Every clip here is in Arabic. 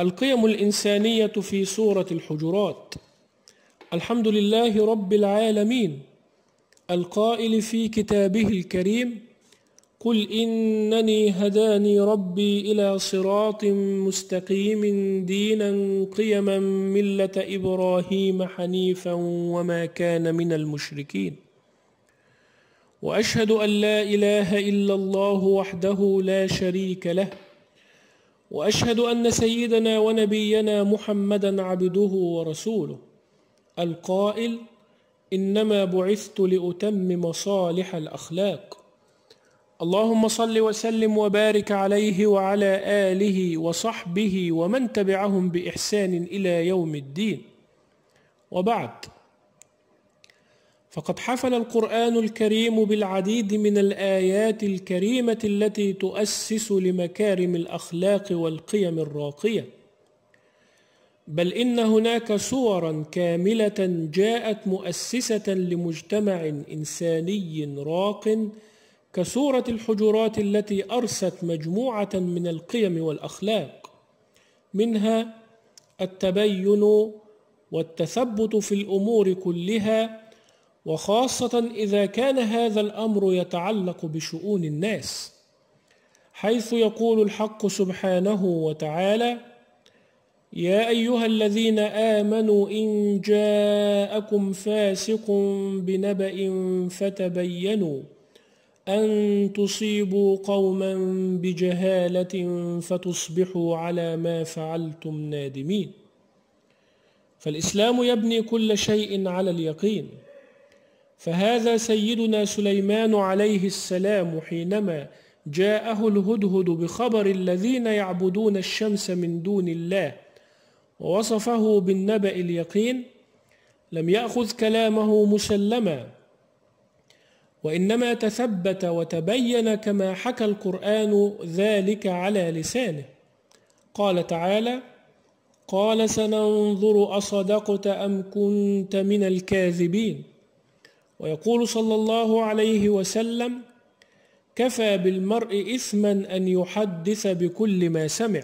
القيم الإنسانية في سورة الحجرات الحمد لله رب العالمين القائل في كتابه الكريم قل إنني هداني ربي إلى صراط مستقيم دينا قيما ملة إبراهيم حنيفا وما كان من المشركين وأشهد أن لا إله إلا الله وحده لا شريك له واشهد ان سيدنا ونبينا محمدا عبده ورسوله القائل انما بعثت لاتمم صالح الاخلاق اللهم صل وسلم وبارك عليه وعلى اله وصحبه ومن تبعهم باحسان الى يوم الدين وبعد فقد حفل القرآن الكريم بالعديد من الآيات الكريمة التي تؤسس لمكارم الأخلاق والقيم الراقية بل إن هناك صورا كاملة جاءت مؤسسة لمجتمع إنساني راق كصورة الحجرات التي أرست مجموعة من القيم والأخلاق منها التبين والتثبت في الأمور كلها وخاصة إذا كان هذا الأمر يتعلق بشؤون الناس حيث يقول الحق سبحانه وتعالى يا أيها الذين آمنوا إن جاءكم فاسق بنبأ فتبينوا أن تصيبوا قوما بجهالة فتصبحوا على ما فعلتم نادمين فالإسلام يبني كل شيء على اليقين فهذا سيدنا سليمان عليه السلام حينما جاءه الهدهد بخبر الذين يعبدون الشمس من دون الله ووصفه بالنبأ اليقين لم يأخذ كلامه مسلما وإنما تثبت وتبين كما حكى القرآن ذلك على لسانه قال تعالى قال سننظر أصدقت أم كنت من الكاذبين ويقول صلى الله عليه وسلم كفى بالمرء إثما أن يحدث بكل ما سمع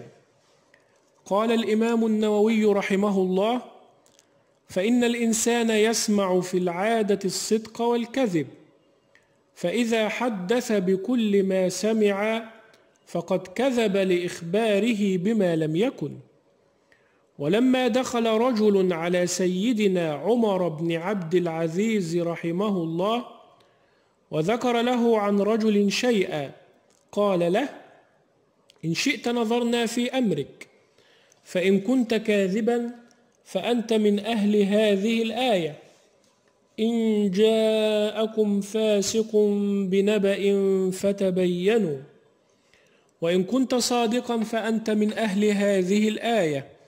قال الإمام النووي رحمه الله فإن الإنسان يسمع في العادة الصدق والكذب فإذا حدث بكل ما سمع فقد كذب لإخباره بما لم يكن ولما دخل رجل على سيدنا عمر بن عبد العزيز رحمه الله وذكر له عن رجل شيئا قال له إن شئت نظرنا في أمرك فإن كنت كاذبا فأنت من أهل هذه الآية إن جاءكم فاسق بنبأ فتبينوا وإن كنت صادقا فأنت من أهل هذه الآية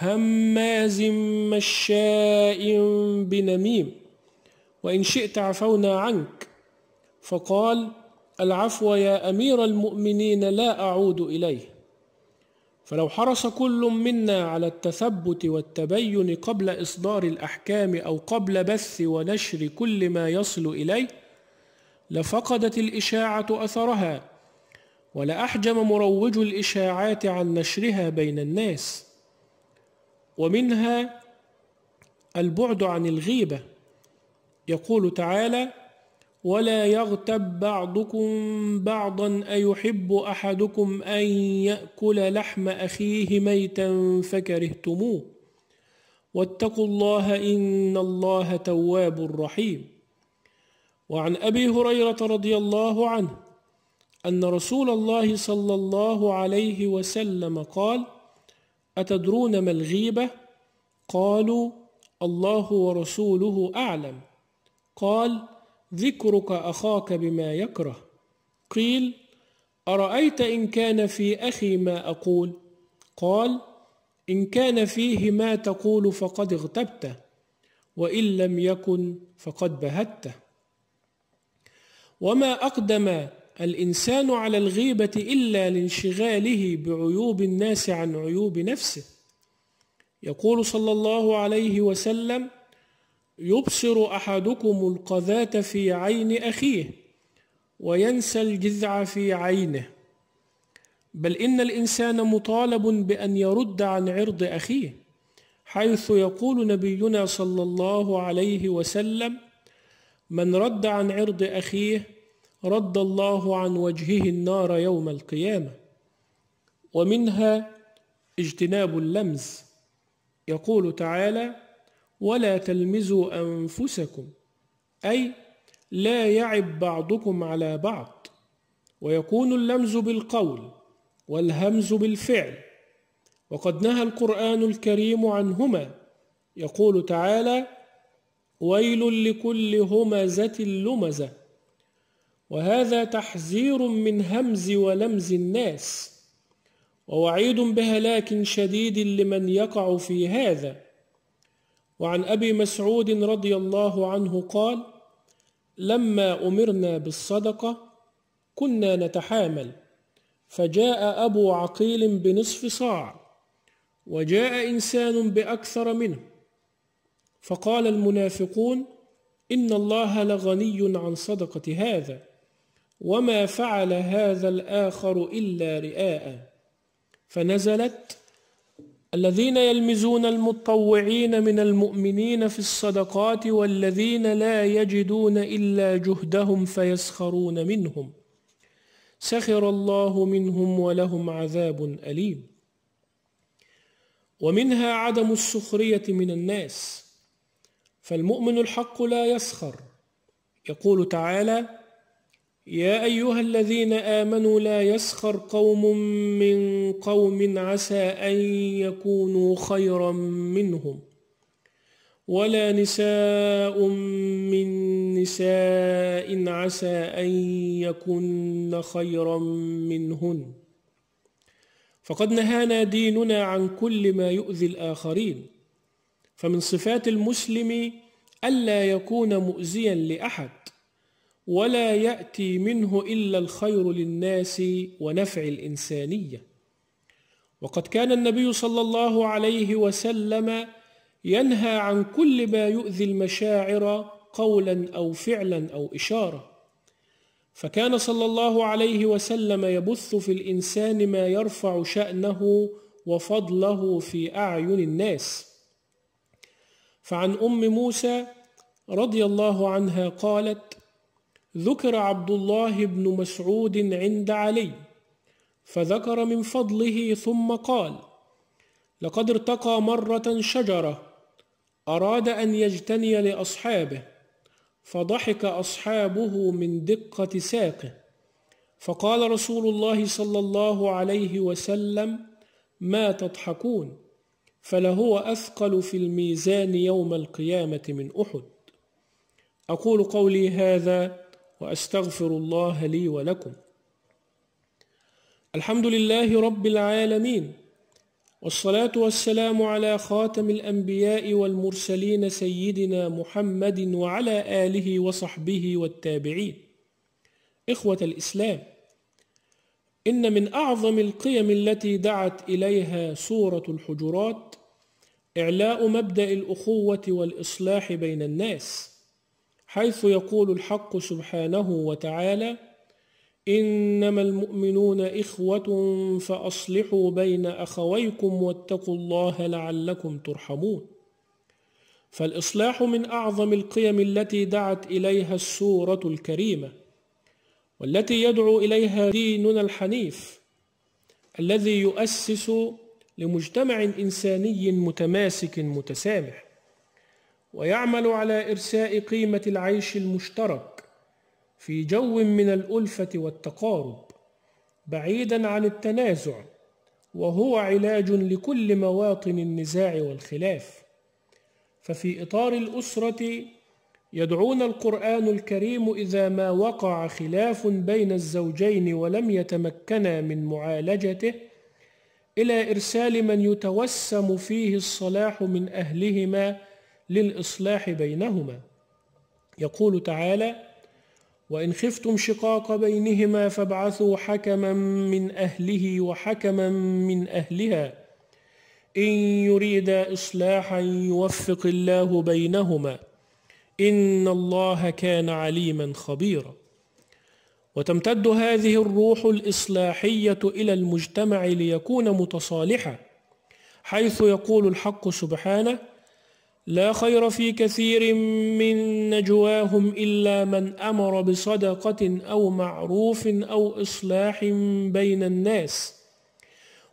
هماز مشاء بنميم وإن شئت عفونا عنك فقال العفو يا أمير المؤمنين لا أعود إليه فلو حرص كل منا على التثبت والتبين قبل إصدار الأحكام أو قبل بث ونشر كل ما يصل إليه لفقدت الإشاعة أثرها ولأحجم مروج الإشاعات عن نشرها بين الناس ومنها البعد عن الغيبة يقول تعالى ولا يغتب بعضكم بعضا أيحب أحدكم أن يأكل لحم أخيه ميتا فكرهتموه واتقوا الله إن الله تواب رحيم وعن أبي هريرة رضي الله عنه أن رسول الله صلى الله عليه وسلم قال: أتدرون ما الغيبة؟ قالوا الله ورسوله أعلم قال ذكرك أخاك بما يكره قيل أرأيت إن كان في أخي ما أقول قال إن كان فيه ما تقول فقد اغتبته وإن لم يكن فقد بهته وما أقدم الإنسان على الغيبة إلا لانشغاله بعيوب الناس عن عيوب نفسه يقول صلى الله عليه وسلم يبصر أحدكم القذاة في عين أخيه وينسى الجذع في عينه بل إن الإنسان مطالب بأن يرد عن عرض أخيه حيث يقول نبينا صلى الله عليه وسلم من رد عن عرض أخيه رد الله عن وجهه النار يوم القيامة ومنها اجتناب اللمز يقول تعالى ولا تلمزوا أنفسكم أي لا يعب بعضكم على بعض ويكون اللمز بالقول والهمز بالفعل وقد نهى القرآن الكريم عنهما يقول تعالى ويل لكل همزة لمزة وهذا تحذير من همز ولمز الناس ووعيد بهلاك شديد لمن يقع في هذا وعن أبي مسعود رضي الله عنه قال لما أمرنا بالصدقة كنا نتحامل فجاء أبو عقيل بنصف صاع وجاء إنسان بأكثر منه فقال المنافقون إن الله لغني عن صدقة هذا وما فعل هذا الآخر إلا رئاء فنزلت الذين يلمزون المتطوعين من المؤمنين في الصدقات والذين لا يجدون إلا جهدهم فيسخرون منهم سخر الله منهم ولهم عذاب أليم ومنها عدم السخرية من الناس فالمؤمن الحق لا يسخر يقول تعالى يا أيها الذين آمنوا لا يسخر قوم من قوم عسى أن يكونوا خيرا منهم ولا نساء من نساء عسى أن يكن خيرا منهن فقد نهانا ديننا عن كل ما يؤذي الآخرين فمن صفات المسلم ألا يكون مؤذيا لأحد ولا ياتي منه الا الخير للناس ونفع الانسانيه وقد كان النبي صلى الله عليه وسلم ينهى عن كل ما يؤذي المشاعر قولا او فعلا او اشاره فكان صلى الله عليه وسلم يبث في الانسان ما يرفع شانه وفضله في اعين الناس فعن ام موسى رضي الله عنها قالت ذكر عبد الله بن مسعود عند علي فذكر من فضله ثم قال لقد ارتقى مرة شجرة أراد أن يجتني لأصحابه فضحك أصحابه من دقة ساقه فقال رسول الله صلى الله عليه وسلم ما تضحكون فلهو أثقل في الميزان يوم القيامة من أحد أقول قولي هذا واستغفر الله لي ولكم الحمد لله رب العالمين والصلاه والسلام على خاتم الانبياء والمرسلين سيدنا محمد وعلى اله وصحبه والتابعين اخوه الاسلام ان من اعظم القيم التي دعت اليها سوره الحجرات اعلاء مبدا الاخوه والاصلاح بين الناس حيث يقول الحق سبحانه وتعالى انما المؤمنون اخوه فاصلحوا بين اخويكم واتقوا الله لعلكم ترحمون فالاصلاح من اعظم القيم التي دعت اليها السوره الكريمه والتي يدعو اليها ديننا الحنيف الذي يؤسس لمجتمع انساني متماسك متسامح ويعمل على إرساء قيمة العيش المشترك في جو من الألفة والتقارب بعيدا عن التنازع وهو علاج لكل مواطن النزاع والخلاف ففي إطار الأسرة يدعون القرآن الكريم إذا ما وقع خلاف بين الزوجين ولم يتمكنا من معالجته إلى إرسال من يتوسم فيه الصلاح من أهلهما للإصلاح بينهما يقول تعالى وإن خفتم شقاق بينهما فابعثوا حكما من أهله وحكما من أهلها إن يريد إصلاحا يوفق الله بينهما إن الله كان عليما خبيرا وتمتد هذه الروح الإصلاحية إلى المجتمع ليكون متصالحا حيث يقول الحق سبحانه لا خير في كثير من نجواهم إلا من أمر بصدقة أو معروف أو إصلاح بين الناس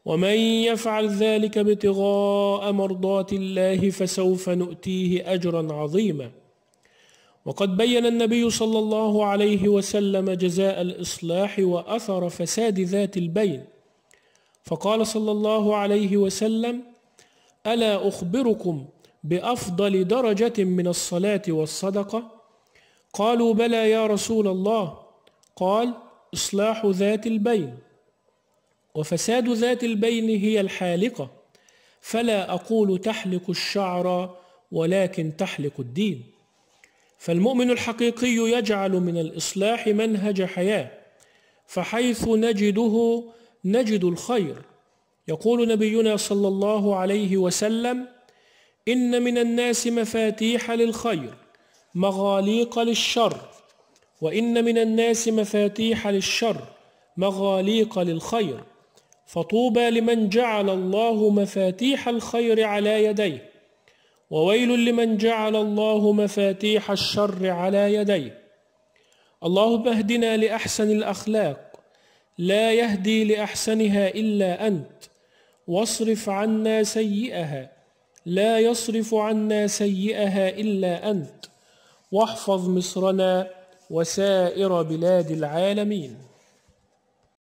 ومن يفعل ذلك ابتغاء مرضات الله فسوف نؤتيه أجرا عظيما وقد بين النبي صلى الله عليه وسلم جزاء الإصلاح وأثر فساد ذات البين فقال صلى الله عليه وسلم ألا أخبركم بأفضل درجة من الصلاة والصدقة قالوا بلى يا رسول الله قال إصلاح ذات البين وفساد ذات البين هي الحالقة فلا أقول تحلق الشعر ولكن تحلق الدين فالمؤمن الحقيقي يجعل من الإصلاح منهج حياة فحيث نجده نجد الخير يقول نبينا صلى الله عليه وسلم إن من الناس مفاتيح للخير مغاليق للشر وإن من الناس مفاتيح للشر مغاليق للخير فطوبى لمن جعل الله مفاتيح الخير على يديه وويل لمن جعل الله مفاتيح الشر على يديه اللهم اهدنا لأحسن الأخلاق لا يهدي لأحسنها إلا أنت واصرف عنا سيئها لا يصرف عنا سيئها إلا أنت واحفظ مصرنا وسائر بلاد العالمين